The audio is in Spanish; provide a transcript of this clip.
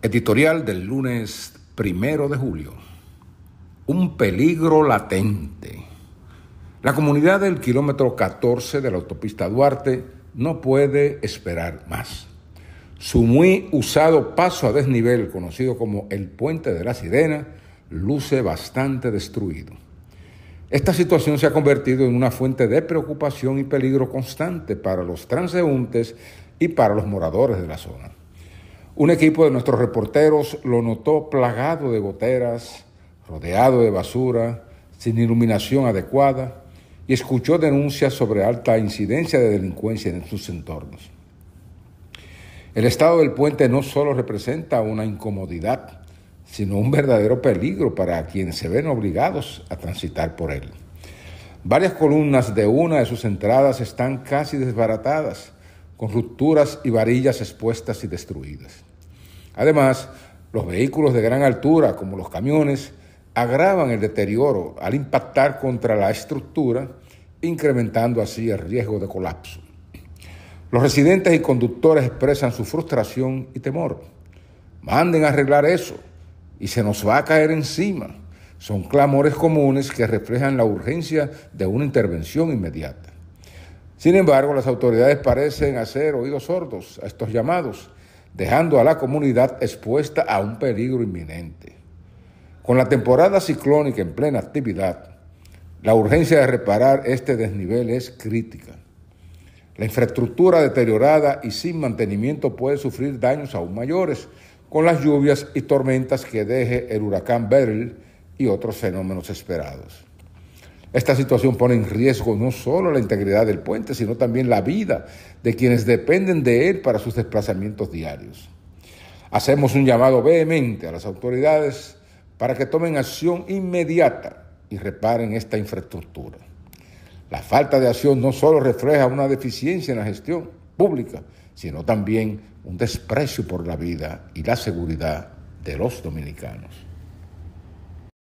Editorial del lunes primero de julio. Un peligro latente. La comunidad del kilómetro 14 de la autopista Duarte no puede esperar más. Su muy usado paso a desnivel, conocido como el Puente de la Sirena, luce bastante destruido. Esta situación se ha convertido en una fuente de preocupación y peligro constante para los transeúntes y para los moradores de la zona. Un equipo de nuestros reporteros lo notó plagado de goteras, rodeado de basura, sin iluminación adecuada y escuchó denuncias sobre alta incidencia de delincuencia en sus entornos. El estado del puente no solo representa una incomodidad, sino un verdadero peligro para quienes se ven obligados a transitar por él. Varias columnas de una de sus entradas están casi desbaratadas, con rupturas y varillas expuestas y destruidas. Además, los vehículos de gran altura, como los camiones, agravan el deterioro al impactar contra la estructura, incrementando así el riesgo de colapso. Los residentes y conductores expresan su frustración y temor. Manden a arreglar eso y se nos va a caer encima. Son clamores comunes que reflejan la urgencia de una intervención inmediata. Sin embargo, las autoridades parecen hacer oídos sordos a estos llamados dejando a la comunidad expuesta a un peligro inminente. Con la temporada ciclónica en plena actividad, la urgencia de reparar este desnivel es crítica. La infraestructura deteriorada y sin mantenimiento puede sufrir daños aún mayores con las lluvias y tormentas que deje el huracán Beryl y otros fenómenos esperados. Esta situación pone en riesgo no solo la integridad del puente, sino también la vida de quienes dependen de él para sus desplazamientos diarios. Hacemos un llamado vehemente a las autoridades para que tomen acción inmediata y reparen esta infraestructura. La falta de acción no solo refleja una deficiencia en la gestión pública, sino también un desprecio por la vida y la seguridad de los dominicanos.